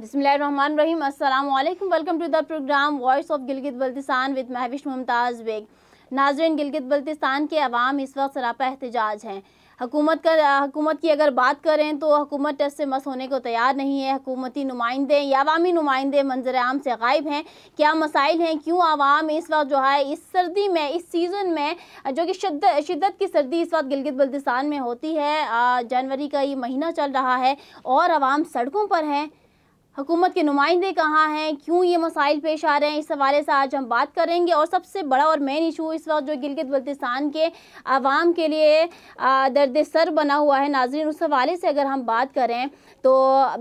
बिसमीम अल्लाम welcome to the programme voice of Gilgit Baltistan with Mahwish Mumtaz Baig नाजरन गिलगित बल्तिस्तान के अवाम इस वक्त सरापा एहतजाज हैं हकूमत का हकूमत की अगर बात करें तो हकूमत टेस्ट से मस होने को तैयार नहीं है हकूमती नुमाइंदे या अवामी नुमाइंदे मंजर आम से गायब हैं क्या मसाइल हैं क्यों आवाम इस वक्त जो है इस सर्दी में इस सीज़न में जो कि शद शिद्दत की सर्दी इस वक्त गिलगित बल्तिस्तान में होती है जनवरी का ये महीना चल रहा है और आवाम सड़कों पर हैं हुकूमत के नुमाइंदे कहाँ हैं क्यों ये मसाइल पेश आ रहे हैं इस हवाले से आज हम बात करेंगे और सबसे बड़ा और मेन इशू इस वक्त जो गिलगित बल्तिस्तान के आवाम के लिए दर्द सर बना हुआ है नाजरन उस हवाले से अगर हम बात करें तो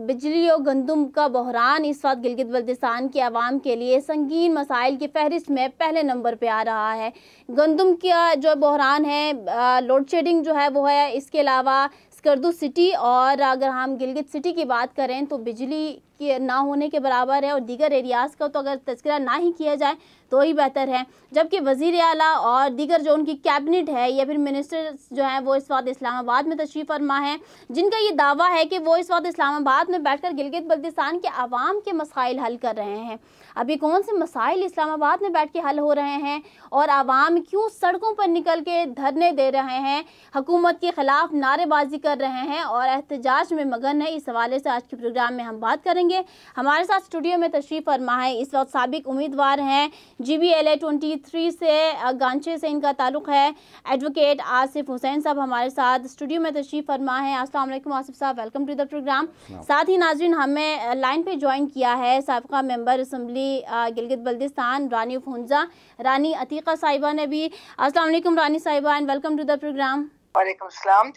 बिजली और गंदम का बहरान इस वक्त गिलगित बल्तिस्तान के आवाम के लिए संगीन मसाइल की फहरिस्त में पहले नंबर पर आ रहा है गंदम का जो बहरान है लोड शेडिंग जो है वो है इसके अलावा स्कर्दू सिटी और अगर हम गिलगित सिटी की बात करें तो बिजली के ना होने के बराबर है और दीगर एरियाज़ का तो अगर तस्करा ना ही किया जाए तो ही बेहतर है जबकि वजीर अला और दीगर जो उनकी कैबिनेट है या फिर मिनिस्टर जो हैं वो इस वक्त इस्लामाबाद में तशरीफ़ फरमा है जिनका ये दावा है कि वो इस वक्त इस्लामाबाद में बैठकर गिलगित बल्तिस्तान के आवाम के मसाइल हल कर रहे हैं अभी कौन से मसाइल इस्लामाबाद में बैठ के हल हो रहे हैं और आवाम क्यों सड़कों पर निकल के धरने दे रहे हैं हुकूमत के ख़िलाफ़ नारेबाजी कर रहे हैं और एहतजाज में मगन है इस हवाले से आज के प्रोग्राम में हम बात करेंगे हमारे साथ स्टूडियो में तशरीफ़ फरमा है इस वक्त सबक उम्मीदवार हैं G B L A twenty three से गांचे से इनका ताल्लुक़ है एडवोकेट आसिफ हुसैन साहब हमारे साथ स्टूडियो में तशरीफ़ फरमा है असलम आसिफ साहब वेलकम टू द प्रोग्राम साथ ही नाजिन हमें लाइन पर ज्वाइन किया है सबका मेम्बर असम्बली गिलगित बल्दिस्तान रानी फुंजा रानी अतीक़ा साहिबा ने भी असलम रानी साहिबा and welcome to the programme वालेकुम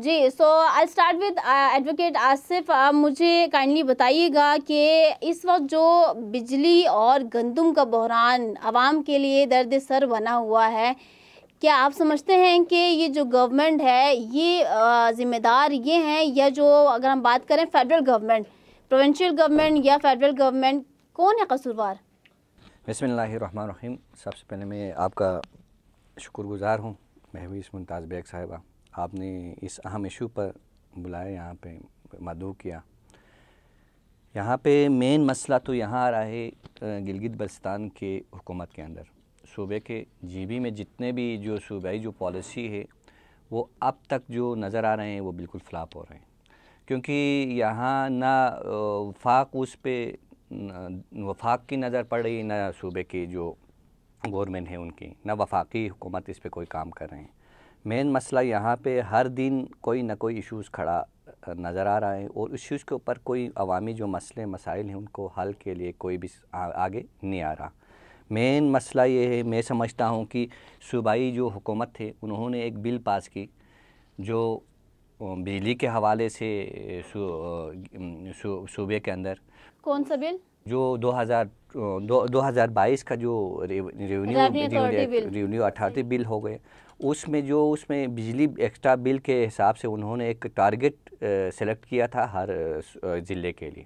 जी so I start with advocate Asif आप मुझे काइंडली बताइएगा कि इस वक्त जो बिजली और गंदम का बहरान आवाम के लिए दर्द सर बना हुआ है क्या आप समझते हैं कि ये जो गवर्नमेंट है ये ज़िम्मेदार ये हैं या जो अगर हम बात करें फेडरल गवर्नमेंट प्रोविंशियल गवर्नमेंट या फेडरल गवर्नमेंट कौन है कसूरवार बसमीम सबसे पहले मैं आपका शुक्रगुजार हूँ महवीस मुमताज़ बेग साहिबा आपने इस अहम इशू पर बुलाया यहाँ पे मदू किया यहाँ पे मेन मसला तो यहाँ आ रहा है गिलगित बल्स्तान के हुकूमत के अंदर सूबे के जीबी में जितने भी जो सूबाई जो पॉलिसी है वो अब तक जो नज़र आ रहे हैं वो बिल्कुल फ्लाप हो रहे हैं क्योंकि यहाँ ना फाक उस पर वफाक की नज़र पड़ रही ना सूबे की जो गवर्नमेंट है उनकी ना वफाकी हुकूमत इस पर कोई काम कर रहे हैं मेन मसला यहाँ पे हर दिन कोई ना कोई इश्यूज़ खड़ा नज़र आ रहा है और इश्यूज़ के ऊपर कोई अवामी जो मसले मसाइल हैं उनको हल के लिए कोई भी आगे नहीं आ रहा मेन मसला ये है मैं समझता हूँ कि सूबाई जो हुकूमत थे उन्होंने एक बिल पास की जो बिजली के हवाले से सूबे सु, सु, के अंदर कौन सा बिल जो 2000 दो, 2022 का जो रेवेन्यू रेवेन्यू अथॉरिटी बिल हो गए उसमें जो उसमें बिजली एक्स्ट्रा बिल के हिसाब से उन्होंने एक टारगेट सेलेक्ट किया था हर ज़िले के लिए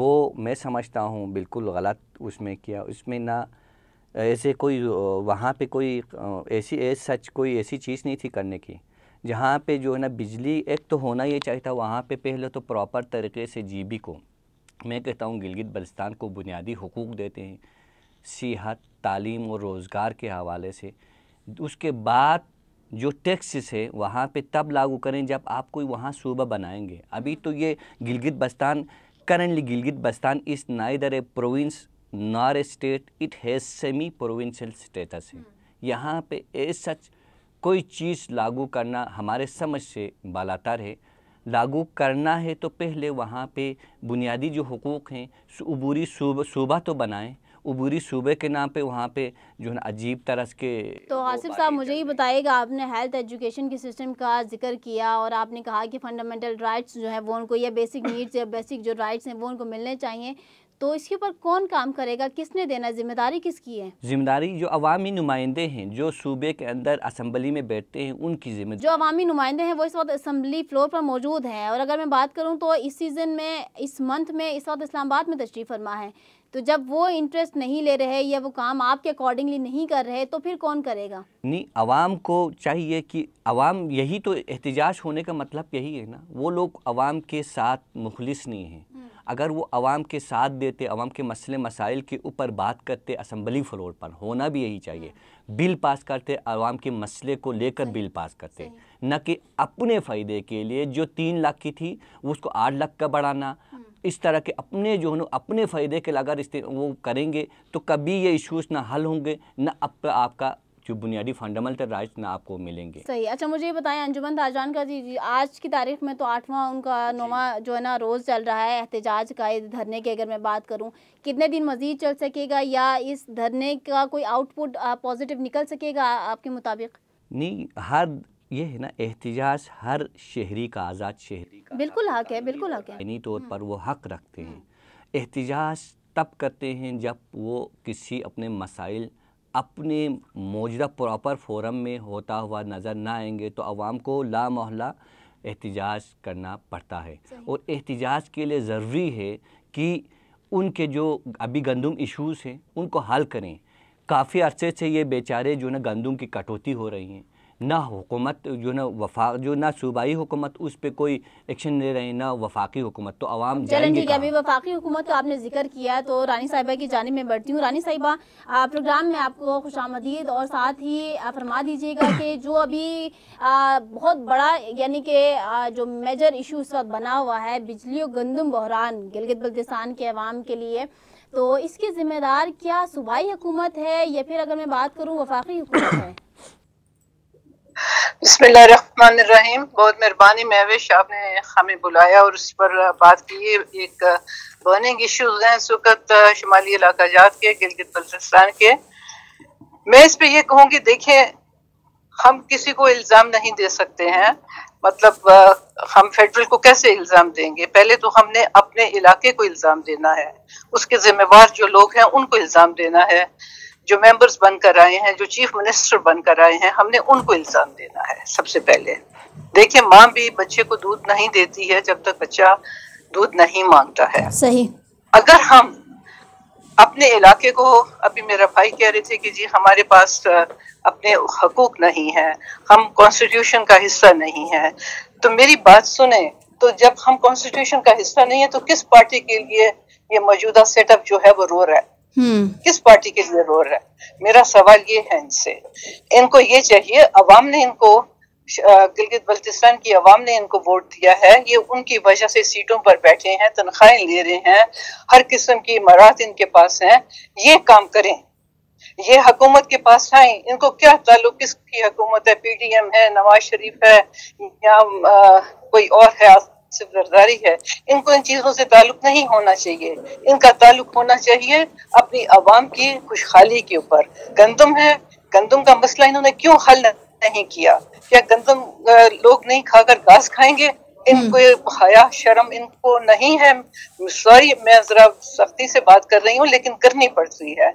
वो मैं समझता हूँ बिल्कुल गलत उसमें किया उसमें ना ऐसे कोई वहाँ पे कोई ऐसी ऐस सच कोई ऐसी चीज़ नहीं थी करने की जहाँ पे जो है ना बिजली एक तो होना ही चाहिए था वहाँ पे पहले तो प्रॉपर तरीके से जीबी को मैं कहता हूँ गिलगित बलिस्तान को बुनियादी हकूक़ देते हैं सेहत तालीम और रोज़गार के हवाले से उसके बाद जो टैक्सेस है वहाँ पे तब लागू करें जब आप कोई वहाँ सूबा बनाएंगे अभी तो ये Gilgit Baltistan currently Gilgit Baltistan is neither a province nor a state it has semi provincial status है हम्म। यहाँ पे ए सच कोई चीज़ लागू करना हमारे समझ से बालातर है लागू करना है तो पहले वहाँ पे बुनियादी जो हकूक़ हैं अबूरी सूबा तो बनाएं अबूरी सूबे के नाम पे वहाँ पे जो है अजीब तरह के तो आसिफ साहब मुझे ही बताइएगा आपने हेल्थ एजुकेशन के सिस्टम का जिक्र किया और आपने कहा कि फंडामेंटल राइट्स जो है वो उनको या बेसिक नीड्स या बेसिक जो राइट्स हैं वो उनको मिलने चाहिए तो इसके ऊपर कौन काम करेगा किसने देना है जिम्मेदारी किसकी है जिम्मेदारी जो अवामी नुमाइंदे हैं जो सूबे के अंदर असम्बली में बैठते हैं उनकी जिम्मेदारी जो अवामी नुमाइंदे हैं वो इस वक्त असम्बली फ्लोर पर मौजूद हैं और अगर मैं बात करूँ तो इस सीज़न में इस मंथ में इस वक्त इस्लामाबाद में तशरीफ़ फरमा है तो जब वो इंटरेस्ट नहीं ले रहे या वो काम आपके अकॉर्डिंगली नहीं कर रहे तो फिर कौन करेगा नहीं आवाम को चाहिए कि आवाम यही तो एहतजाज होने का मतलब यही है ना वो लोग आवाम के साथ मुखलिस नहीं हैं अगर वो आवाम के साथ देते आवाम के मसले मसाइल के ऊपर बात करते असम्बली फ्लोर पर होना भी यही चाहिए बिल हाँ। पास करते आवाम के मसले को लेकर बिल पास करते न कि अपने फ़ायदे के लिए जो तीन लाख की थी उसको आठ लाख का बढ़ाना हाँ। इस तरह के अपने जो है अपने फ़ायदे के अगर वो करेंगे तो कभी ये इश्यूज ना हल होंगे ना अप आपका जो बुनियादी फंडामेंटल राइट ना आपको मिलेंगे सही अच्छा मुझे ये बताएं अंजुमन राजान का जी आज की तारीख में तो आठवां उनका नौवा जो है ना रोज़ चल रहा है एहतजाज का धरने के अगर मैं बात करूँ कितने दिन मजीद चल सकेगा या इस धरने का कोई आउटपुट पॉजिटिव निकल सकेगा आपके मुताबिक नहीं हर ये है ना एहतजाज हर शहरी का आज़ाद शहरी का बिल्कुल हक है बिल्कुल हक है तौर हम्म। पर वो हक रखते हैं हम्म। एहतजाज तब करते हैं जब वो किसी अपने मसाइल अपने मौजूदा प्रॉपर फोरम में होता हुआ नज़र ना आएंगे तो आवाम को लामहला एहतजाज करना पड़ता है और एहतजाज के लिए ज़रूरी है कि उनके जो अभी गंदम इश्यूज़ हैं उनको हल करें काफ़ी अरसे से ये बेचारे जो ना गंदम की कटौती हो रही हैं ना हुकूमत जो ना वफा जो ना सूबाई हुकूमत उस पर कोई एक्शन ले रहे हैं ना वफाकी हुकूमत तो आवाम चलें ठीक है अभी वफाकी हुकूमत तो आपने जिक्र किया तो रानी साहिबा की जानब में बढ़ती हूँ रानी साहिबा प्रोग्राम में आपको खुश आमदीद और साथ ही फरमा दीजिएगा कि जो अभी आ, बहुत बड़ा यानी कि जो मेजर इशू इस वक्त बना हुआ है बिजली और गंदम बहरान गिलगित बल्तिस्तान के आवाम के लिए तो इसके ज़िम्मेदार क्या सूबाई हुकूमत है या फिर अगर मैं बात करूँ वफाकी हुकूमत है बसमीम बहुत मेहरबानी महवेश आपने हमें बुलाया और उस पर बात की एक बर्निंग इश्यूज हैं इस वक्त शुमाली इलाका जात के गिलगित बल्तिस्तान के मैं इस पे ये कहूँगी देखें हम किसी को इल्ज़ाम नहीं दे सकते हैं मतलब हम फेडरल को कैसे इल्ज़ाम देंगे पहले तो हमने अपने इलाके को इल्ज़ाम देना है उसके जिम्मेवार जो लोग हैं उनको इल्ज़ाम देना है जो मेंबर्स बनकर आए हैं जो चीफ मिनिस्टर बनकर आए हैं हमने उनको इल्जाम देना है सबसे पहले देखिए माँ भी बच्चे को दूध नहीं देती है जब तक बच्चा दूध नहीं मांगता है सही अगर हम अपने इलाके को अभी मेरा भाई कह रहे थे कि जी हमारे पास अपने हकूक नहीं है हम कॉन्स्टिट्यूशन का हिस्सा नहीं है तो मेरी बात सुने तो जब हम कॉन्स्टिट्यूशन का हिस्सा नहीं है तो किस पार्टी के लिए ये मौजूदा सेटअप जो है वो रो रहा है हम्म। किस पार्टी के लिए रो रहा है मेरा सवाल ये है इनसे इनको ये चाहिए अवाम ने इनको गिलगित बल्तिस्तान की अवाम ने इनको वोट दिया है ये उनकी वजह से सीटों पर बैठे हैं तनख्वाहें ले रहे हैं हर किस्म की इमारत इनके पास हैं ये काम करें ये हकूमत के पास आए इनको क्या ताल्लुक किसकी हकूमत है पीडीएम है नवाज शरीफ है या आ, कोई और है सिर्फ है इनको इन चीज़ों से ताल्लुक नहीं होना चाहिए इनका ताल्लुक होना चाहिए अपनी आवाम की खुशहाली के ऊपर गंदम है गंदम का मसला इन्होंने क्यों हल नहीं किया क्या गंदम लोग नहीं खाकर घास खाएंगे इनको हया हम्म। शर्म इनको नहीं है सॉरी मैं जरा सख्ती से बात कर रही हूँ लेकिन करनी पड़ती है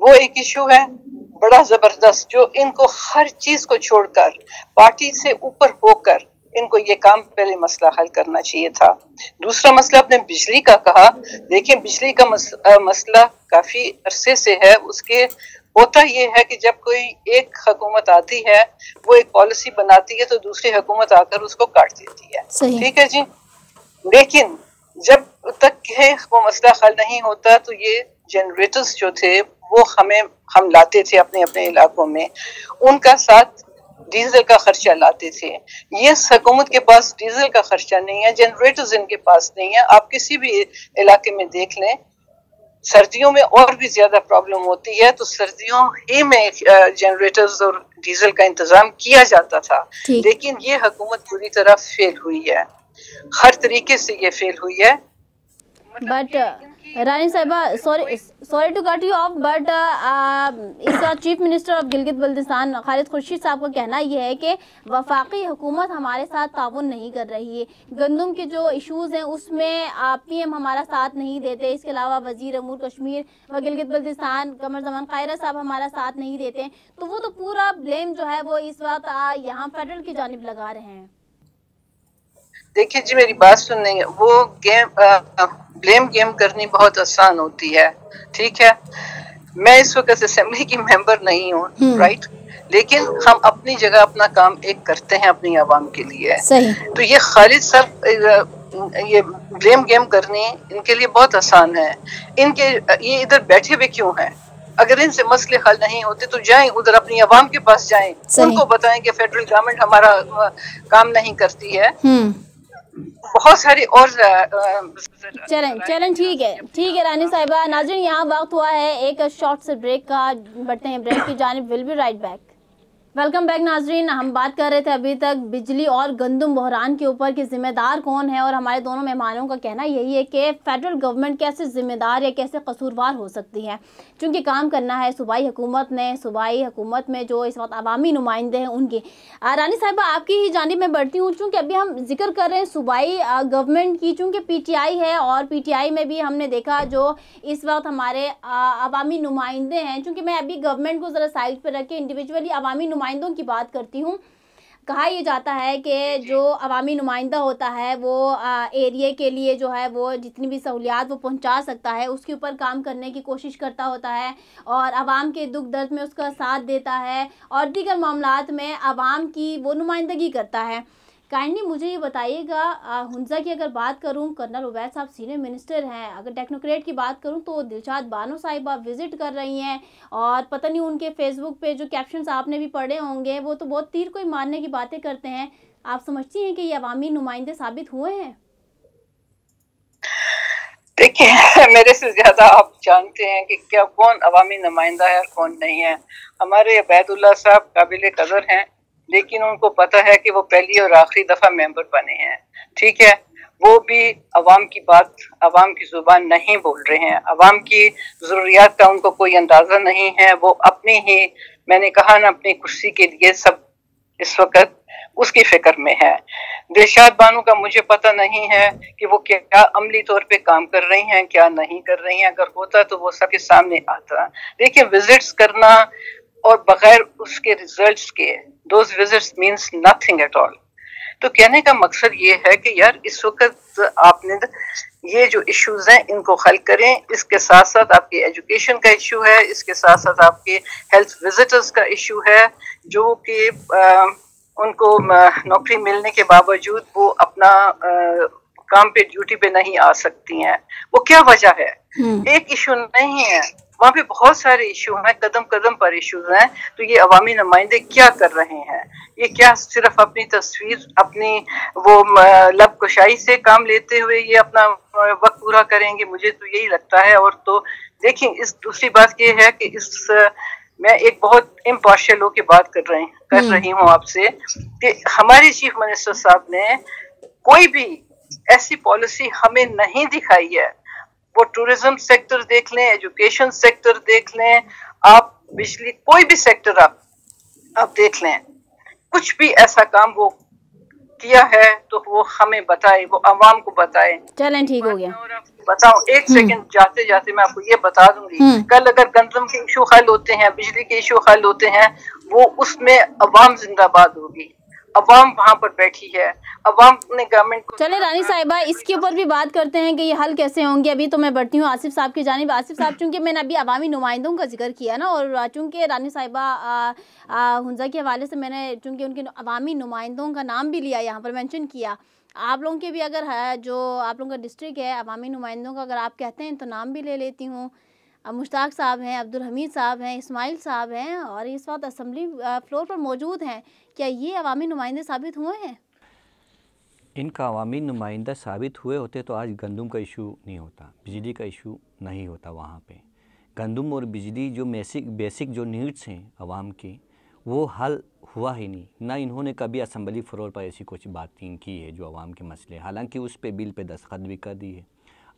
वो एक इशू है बड़ा जबरदस्त जो इनको हर चीज को छोड़कर पार्टी से ऊपर होकर इनको ये काम पहले मसला हल करना चाहिए था दूसरा मसला आपने बिजली का कहा देखिए बिजली का मस, आ, मसला काफी अरसे से है उसके होता ये है कि जब कोई एक हकूमत आती है वो एक पॉलिसी बनाती है तो दूसरी हकूमत आकर उसको काट देती है ठीक है जी लेकिन जब तक है वो मसला हल नहीं होता तो ये जनरेटर्स जो थे वो हमें हम लाते थे अपने अपने इलाकों में उनका साथ डीजल का खर्चा लाते थे ये हकूमत के पास डीजल का खर्चा नहीं है जनरेटर्स इनके पास नहीं है आप किसी भी इलाके में देख लें सर्दियों में और भी ज्यादा प्रॉब्लम होती है तो सर्दियों ही में जनरेटर्स और डीजल का इंतजाम किया जाता था लेकिन ये हकूमत पूरी तरह फेल हुई है हर तरीके से ये फेल हुई है but Rani sorry sorry to to you off but इस इसका chief minister of Gilgit Baltistan Khalid Khurshid साहब का कहना यह है कि वफाकी हुकूमत हमारे साथ ताउन नहीं कर रही है गंदम के जो इशूज़ हैं उसमें पी एम हमारा साथ नहीं देते इसके अलावा वजीर अमूर कश्मीर व गिलगित बल्तिस्तान कमर जमान कायरा साहब हमारा साथ नहीं देते तो वो तो पूरा ब्लेम जो है वो इस वक्त यहाँ फेडरल की जानब लगा रहे हैं देखिए जी मेरी बात सुनने वो गेम ब्लेम गेम करनी बहुत आसान होती है ठीक है मैं इस वक्त असेंबली की मेंबर नहीं हूँ राइट हम्म। लेकिन हम अपनी जगह अपना काम एक करते हैं अपनी आवाम के लिए तो ये खालिद सब ये ब्लेम गेम करनी इनके लिए बहुत आसान है इनके ये इधर बैठे हुए क्यों हैं अगर इनसे मसले हल नहीं होते तो जाएं उधर अपनी आवाम के पास जाएं उनको बताएं कि फेडरल गवर्नमेंट हमारा काम नहीं करती है हम्म। बहुत सारी और चलें चलें ठीक है ठीक है रानी साहिबा नाजिन यहाँ वक्त हुआ है एक शॉर्ट से ब्रेक का बढ़ते हैं ब्रेक की जानब will be right back welcome back नाजरीन हम बात कर रहे थे अभी तक बिजली और गंदम बहरान के ऊपर कि जिम्मेदार कौन है और हमारे दोनों मेहमानों का कहना यही है कि फेडरल गवर्नमेंट कैसे जिम्मेदार या कैसे कसूरवार हो सकती है चूँकि काम करना है सूबाई हुकूमत ने सूबाई हुकूमत में जो इस वक्त अवामी नुमाइंदे हैं उनकी रानी साहिबा आपकी ही जानब में बढ़ती हूँ चूँकि अभी हम जिक्र कर रहे हैं सूबाई गवर्नमेंट की चूँकि पी टी आई है और पी टी आई में भी हमने देखा जो इस वक्त हमारे अवामी नुमाइंदे हैं चूँकि मैं अभी गवर्नमेंट को ज़रा साइड पर रख के इंडिविजुअली अवामी नुमा नुमाइंदों की बात करती हूँ कहा यह जाता है कि जो अवामी नुमाइंदा होता है वो एरिए के लिए जो है वो जितनी भी सहूलियात वो पहुंचा सकता है उसके ऊपर काम करने की कोशिश करता होता है और आवाम के दुख दर्द में उसका साथ देता है और दीगर मामला में आवाम की वो नुमाइंदगी करता है काइंडली मुझे ये बताइएगा हंजा की अगर बात करूँ कर्नल उवैद साहब सीनियर मिनिस्टर हैं अगर टेक्नोक्रेट की बात करूँ तो दिलशाद बानो साहिबा विजिट कर रही हैं और पता नहीं उनके फेसबुक पे जो कैप्शन आपने भी पढ़े होंगे वो तो बहुत तीर ही मारने की बातें करते हैं आप समझती हैं कि ये अवामी नुमाइंदे साबित हुए हैं देखिए मेरे से ज्यादा आप जानते हैं कि क्या कौन अवामी नुमाइंदा है और कौन नहीं है हमारे अबैदुल्ला साहब काबिल कदर हैं लेकिन उनको पता है कि वो पहली और आखिरी दफा मेंबर बने हैं ठीक है वो भी अवाम की बात अवाम की जुबान नहीं बोल रहे हैं अवाम की ज़रूरियात का उनको कोई अंदाज़ा नहीं है वो अपने ही मैंने कहा ना अपनी कुर्सी के लिए सब इस वक्त उसकी फिक्र में है दिलशाद बानू का मुझे पता नहीं है कि वो क्या अमली तौर पे काम कर रही हैं क्या नहीं कर रही हैं अगर होता तो वो सबके सामने आता देखिए विजिट्स करना और बगैर उसके रिजल्ट के those visit means nothing at all तो कहने का मकसद ये है कि यार इस वक्त आपने ये जो इश्यूज हैं इनको हल करें इसके साथ साथ आपके एजुकेशन का इशू है इसके साथ साथ आपके हेल्थ विजिटर्स का इशू है जो कि उनको नौकरी मिलने के बावजूद वो अपना आ, काम पे ड्यूटी पे नहीं आ सकती हैं वो क्या वजह है हम्म। एक इशू नहीं है वहाँ पे बहुत सारे इशू हैं कदम कदम पर इशूज हैं तो ये अवामी नुमाइंदे क्या कर रहे हैं ये क्या सिर्फ अपनी तस्वीर अपनी वो लब कुशाई से काम लेते हुए ये अपना वक्त पूरा करेंगे मुझे तो यही लगता है और तो देखिए इस दूसरी बात ये है कि इस मैं एक बहुत इम्पार्शल होकर बात कर रही कर हम्म। रही हूँ आपसे कि हमारे चीफ मिनिस्टर साहब ने कोई भी ऐसी पॉलिसी हमें नहीं दिखाई है वो टूरिज्म सेक्टर देख लें एजुकेशन सेक्टर देख लें आप बिजली कोई भी सेक्टर आप आप देख लें कुछ भी ऐसा काम वो किया है तो वो हमें बताए वो आवाम को बताए चलें ठीक हो गया बताओ एक सेकंड हम्म। जाते जाते मैं आपको ये बता दूंगी हम्म। कल अगर गंदम के इशू हल होते हैं बिजली के इशू हल होते हैं वो उसमें आवाम जिंदाबाद होगी अवाम वहाँ पर बैठी है अवाम ने गवर्नमेंट को चले रानी साहिबा इसके ऊपर भी बात करते हैं कि ये हल कैसे होंगे अभी तो मैं बढ़ती हूँ आसिफ साहब की जानब आसिफ साहब चूंकि मैंने अभी अवामी नुमाइंदों का जिक्र किया ना और चूंकि रानी साहिबा हंजा के हवाले से मैंने चूंकि उनके अवामी नुमाइंदों का नाम भी लिया यहाँ पर मैंशन किया आप लोगों के भी अगर है जो आप लोगों का डिस्ट्रिक्ट है अवामी नुमाइंदों का अगर आप कहते हैं तो नाम भी ले लेती हूँ अब मुश्ताक साहब हैं अब्दुल हमीद साहब हैं इस्माइल साहब हैं और इस वक्त असम्बली फ्लोर पर मौजूद हैं क्या ये अवामी नुमाइंदे साबित हुए हैं इनका अवामी नुमाइंदा साबित हुए होते तो आज गंदम का इशू नहीं होता बिजली का इशू नहीं होता वहाँ पर गंदम और बिजली जो मेसिक बेसिक जो नीड्स हैं आवाम की वो हल हुआ ही नहीं ना इन्होंने कभी असम्बली फ्लोर पर ऐसी कुछ बातें की है जो आवाम के मसले हालांकि उस पर बिल पे दस्खत भी कर दी है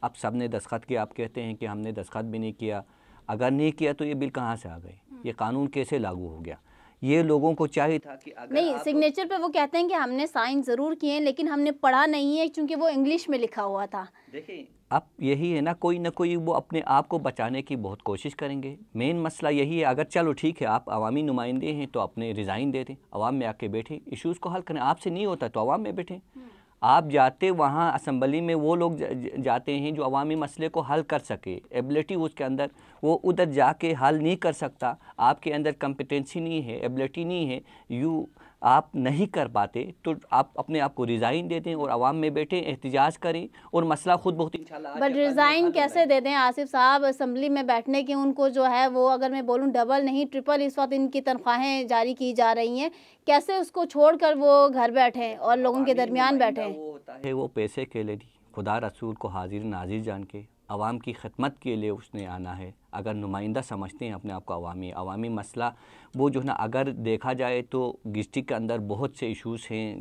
अब सब ने दस्खत किया आप कहते हैं कि हमने दस्खत भी नहीं किया अगर नहीं किया तो ये बिल कहाँ से आ गए हम्म। ये कानून कैसे लागू हो गया ये लोगों को चाहिए था कि अगर नहीं सिग्नेचर पे वो कहते हैं कि हमने साइन ज़रूर किए हैं लेकिन हमने पढ़ा नहीं है क्योंकि वो इंग्लिश में लिखा हुआ था देखिए अब यही है ना कोई ना कोई वो अपने आप को बचाने की बहुत कोशिश करेंगे मेन मसला यही है अगर चलो ठीक है आप अवामी नुमाइंदे हैं तो अपने रिज़ाइन दे दें अवाम में आके बैठे इश्यूज़ को हल करें आपसे नहीं होता तो आवाम में बैठें हम्म। आप जाते वहाँ असम्बली में वो लोग जाते हैं जो अवामी मसले को हल कर सके एबिलिटी उसके अंदर वो उधर जाके हल नहीं कर सकता आपके अंदर कम्पिटेंसी नहीं है एबिलिटी नहीं है यू आप नहीं कर पाते तो आप अपने आप को रिज़ाइन दे दें और आवाम में बैठें एहतजाज करें और मसला खुद बहुत बट रिज़ाइन कैसे दे दें आसिफ साहब असम्बली में बैठने की उनको जो है वो अगर मैं बोलूँ डबल नहीं ट्रिपल इस वक्त इनकी तनख्वाहें जारी की जा रही हैं कैसे उसको छोड़ कर वो घर बैठें और लोगों के दरमियान बैठें वो पैसे के लिए खुदा रसूल को हाजिर नाजिर जान के आवाम की खदमत के लिए उसने आना है अगर नुमाइंदा समझते हैं अपने आप को अवामी अवामी मसला वो जो है ना अगर देखा जाए तो गिस्टिक के अंदर बहुत से इशूज़ हैं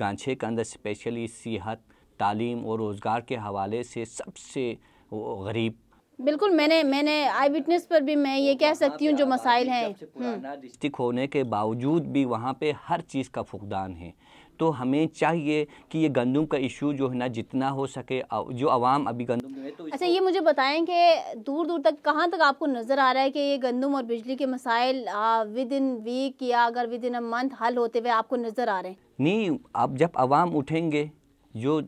गांछे के अंदर स्पेशली सेहत तालीम और रोज़गार के हवाले से सबसे गरीब बिल्कुल मैंने मैंने आई विटनेस पर भी मैं ये तो कह सकती हूँ जो मसाइल हैं हम्म। डिस्ट्रिक्ट होने के बावजूद भी वहाँ पे हर चीज़ का फुकदान है तो हमें चाहिए कि ये गंदम का इशू जो है ना जितना हो सके जो आवाम अभी गंदम तो अच्छा ये मुझे बताएं कि दूर दूर तक कहाँ तक आपको नज़र आ रहा है कि ये गंदम और बिजली के मसाइल विद इन वीक या अगर विद इन अ मंथ हल होते हुए आपको नज़र आ रहे हैं नहीं आप जब आवाम उठेंगे जो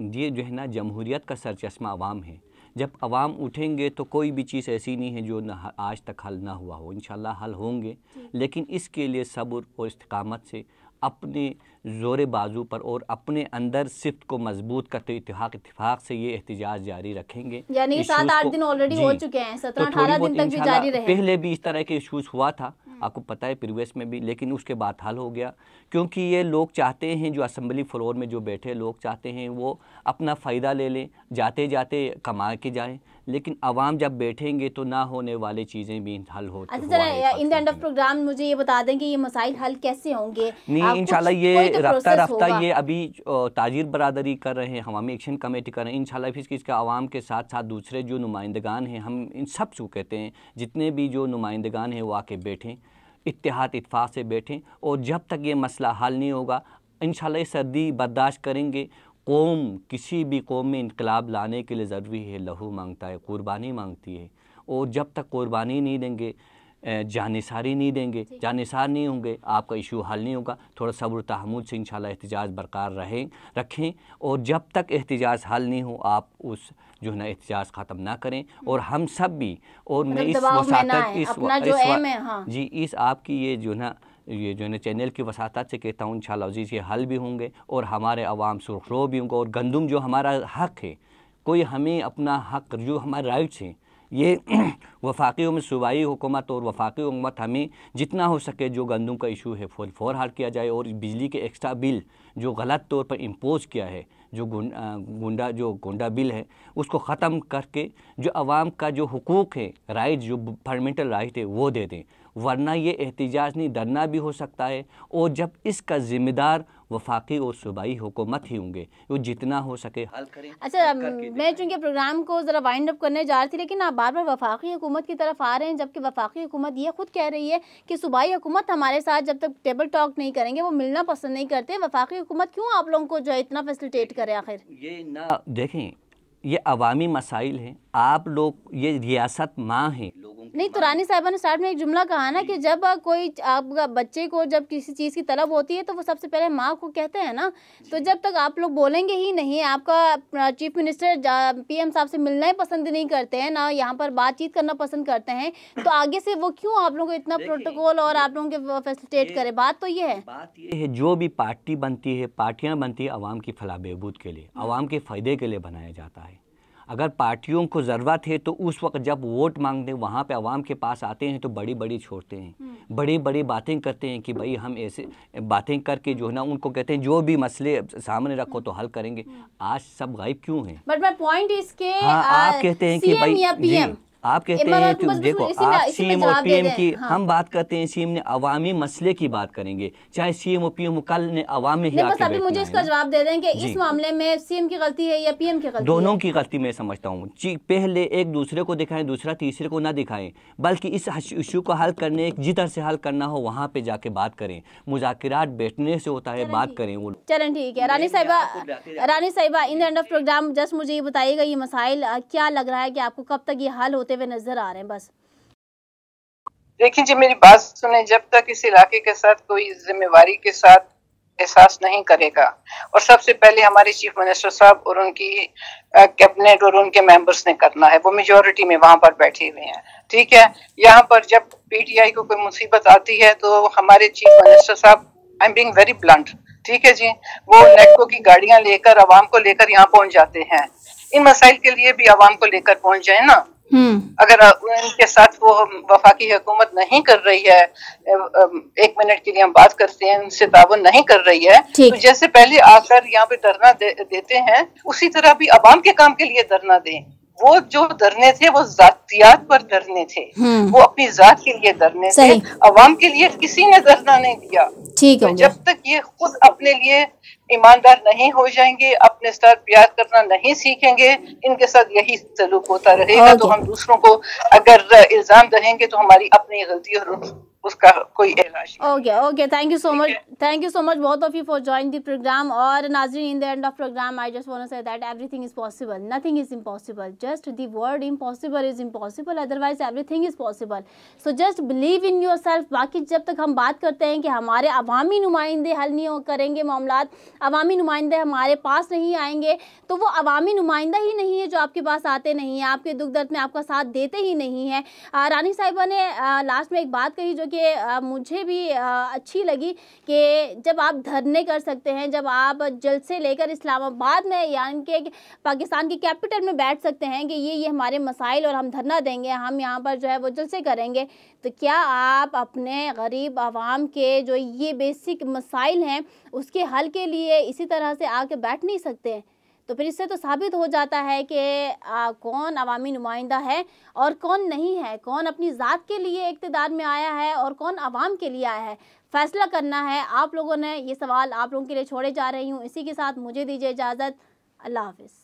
ये जो है ना जमहूरियत का सरचश्मा आवाम है जब आवाम उठेंगे तो कोई भी चीज़ ऐसी नहीं है जो ना आज तक हल ना हुआ हो इन हल होंगे लेकिन इसके लिए सब्र और इस्तकामत से अपने ज़ोर बाजू पर और अपने अंदर सिफ्त को मजबूत करते इतिहाक इतफाक से ये एहतजाज जारी रखेंगे यानी सात आठ दिन ऑलरेडी हो चुके हैं तो सत्रह अठारह दिन तक भी जारी रहे पहले भी इस तरह के इशूज़ हुआ था आपको पता है प्रीवियस में भी लेकिन उसके बाद हल हो गया क्योंकि ये लोग चाहते हैं जो असम्बली फ्लोर में जो बैठे लोग चाहते हैं वो अपना फ़ायदा ले लें जाते जाते कमा के जाएँ लेकिन आवाम जब बैठेंगे तो ना होने वाली चीज़ें भी हल हो अच्छा in the end of programme मुझे ये बता दें कि ये मसाइल हल कैसे होंगे नहीं इनशाला ये तो रफ्ता रफ्ता ये अभी ताजिर बरदरी कर रहे हैं हवामी एक्शन कमेटी कर रहे हैं इनशाला फिर इसका आवाम के साथ साथ दूसरे जो नुमाइंदगान हैं हम इन सब को कहते हैं जितने भी जो नुमाइंदगान हैं वो आके बैठें इतिहाद इतफाक़ से बैठें और जब तक ये मसला हल नहीं होगा इन शर्दी बर्दाश्त करेंगे कौम किसी भी कौम में इनकलाब लाने के लिए ज़रूरी है लहू मांगता है कुर्बानी मांगती है और जब तक कुर्बानी नहीं देंगे जानसारी नहीं देंगे जानसार नहीं होंगे आपका इशू हल नहीं होगा थोड़ा सब्र तहमुल से इंशाल्लाह एहतजाज बरकरार रहें रखें और जब तक एहतजाज हल नहीं हो आप उस जो है ना एहतजाज ख़त्म ना करें और हम्म। हम सब भी और मैं मतलब इस मुसात इस, इस, इस हाँ। जी इस आपकी ये जो है ना ये जो है चैनल की वसात से कहता हूँ इन अजीज़ ये हल भी होंगे और हमारे आवाम रो भी होंगे और गंदम जो हमारा हक है कोई हमें अपना हक जो हमारे राइट्स हैं ये वफाकी में सूबाई हुकूमत और वफाकी हुकूमत हमें जितना हो सके जो गंदम का इशू है फोर फौर हाल किया जाए और बिजली के एक्स्ट्रा बिल जो गलत तौर पर इम्पोज़ किया है जो गुंडा जो गुंडा बिल है उसको ख़त्म करके जो आवाम का जो हकूक़ है राइट जो फंडामेंटल राइट है वो दे दें वरना ये एहतजाज धरना भी हो सकता है और जब इसका ज़िम्मेदार वफाकी और सूबाई हुकूमत ही होंगे वो जितना हो सके हल करें अच्छा मैं चूँकि प्रोग्राम को ज़रा वाइंड अप करने जा रही थी लेकिन आप बार बार वफाकी हुकूमत की तरफ आ रहे हैं जबकि वफाकी हुकूमत ये खुद कह रही है कि सूबाई हुकूमत हमारे साथ जब तक टेबल टॉक नहीं करेंगे वो मिलना पसंद नहीं करते वफाकी हुकूमत क्यों आप लोगों को जो है इतना फैसिलिटेट करे आखिर ये ना देखें ये अवामी मसाइल हैं आप लोग ये रियासत माँ है नहीं तो रानी साहबा ने स्टार्ट में एक जुमला कहा ना कि जब कोई आपका बच्चे को जब किसी चीज़ की तलब होती है तो वो सबसे पहले माँ को कहते हैं ना तो जब तक आप लोग बोलेंगे ही नहीं आपका चीफ मिनिस्टर पीएम साहब से मिलना ही पसंद नहीं करते हैं ना यहाँ पर बातचीत करना पसंद करते हैं तो आगे से वो क्यों आप लोगों को इतना प्रोटोकॉल और आप लोगों के फैसिलिटेट करे बात तो ये है बात ये है जो भी पार्टी बनती है पार्टियाँ बनती है आवाम की फलाह बहबूद के लिए आवाम हाँ। के फ़ायदे के लिए बनाया जाता है अगर पार्टियों को ज़रूरत है तो उस वक्त जब वोट मांगने वहाँ पे आवाम के पास आते हैं तो बड़ी बड़ी छोड़ते हैं हम्म। बड़ी बड़ी बातें करते हैं कि भाई हम ऐसे बातें करके जो है ना उनको कहते हैं जो भी मसले सामने रखो हम्म। तो हल करेंगे हम्म। आज सब गायब क्यों है बट मैं पॉइंट इसके हाँ, आप कहते हैं कि भाई आप कहते हैं तो देखो आप सीएम और पीएम की हाँ। हम बात करते हैं सीएम ने अवामी मसले की बात करेंगे चाहे सीएम और पीएम कल ने अवामी ही अभी मुझे इसका जवाब दे दें कि इस मामले में सीएम की गलती है या पीएम की गलती दोनों की गलती मैं समझता हूँ पहले एक दूसरे को दिखाएं दूसरा तीसरे को ना दिखाएं बल्कि इस इशू को हल करने जिधर से हल करना हो वहाँ पे जाके बात करें मुजाकर बैठने से होता है बात करें वो चलें ठीक है रानी साहिबा रानी साहिबा in end of programme just मुझे ये बताइएगा ये मसाइल क्या लग रहा है कि आपको कब तक ये हल होते होते हुए नजर आ रहे हैं बस देखिए जी मेरी बात सुने जब तक इस इलाके के साथ कोई जिम्मेवारी के साथ एहसास नहीं करेगा और सबसे पहले हमारे चीफ मिनिस्टर साहब और उनकी कैबिनेट और उनके मेंबर्स ने करना है वो मेजोरिटी में वहां पर बैठे हुए हैं ठीक है यहाँ पर जब पीटीआई को कोई मुसीबत आती है तो हमारे चीफ मिनिस्टर साहब I am being very blunt ठीक है जी वो नेटको की गाड़ियां लेकर आवाम को लेकर यहाँ पहुंच जाते हैं इन मसाइल के लिए भी आवाम को लेकर पहुंच जाए ना हम्म। अगर उनके साथ वो वफाकी हुकूमत नहीं कर रही है एक मिनट के लिए हम बात करते हैं उनसे तावन नहीं कर रही है तो जैसे पहले आकर यहाँ पे धरना दे, देते हैं उसी तरह भी आवाम के काम के लिए धरना दें वो जो धरने थे वो जातियात पर धरने थे हम्म। वो अपनी जात के लिए धरने थे अवाम के लिए किसी ने धरना नहीं दिया ठीक है तो जब तक ये खुद अपने लिए ईमानदार नहीं हो जाएंगे अपने साथ प्यार करना नहीं सीखेंगे इनके साथ यही सलूक होता रहेगा तो हम दूसरों को अगर इल्जाम दहेंगे तो हमारी अपनी गलती और उसका कोई इलाज okay okay thank you so much thank you so much both of you for join the programme और नाजरीन in the end of programme I just want say that everything is possible nothing is impossible just the word impossible is impossible otherwise everything is possible so just believe in yourself बाकी जब तक हम बात करते हैं कि हमारे अवामी नुमाइंदे हल नहीं करेंगे मामला अवामी नुमाइंदे हमारे पास नहीं आएंगे तो वो अवामी नुमाइंदा ही नहीं है जो आपके पास आते नहीं है आपके दुख दर्द में आपका साथ देते ही नहीं है रानी साहिबा ने लास्ट में एक बात कही जो कि मुझे भी अच्छी लगी कि जब आप धरने कर सकते हैं जब आप जलसे लेकर इस्लामाबाद में यानी कि पाकिस्तान की कैपिटल में बैठ सकते हैं कि ये ये हमारे मसाइल और हम धरना देंगे हम यहाँ पर जो है वो जलसे करेंगे तो क्या आप अपने गरीब आवाम के जो ये बेसिक मसाइल हैं उसके हल के लिए इसी तरह से आके बैठ नहीं सकते हैं तो फिर इससे तो साबित हो जाता है कि कौन अवामी नुमाइंदा है और कौन नहीं है कौन अपनी ज़ात के लिए इकतदार में आया है और कौन आवाम के लिए आया है फैसला करना है आप लोगों ने ये सवाल आप लोगों के लिए छोड़े जा रही हूँ इसी के साथ मुझे दीजिए इजाज़त अल्लाह हाफिज़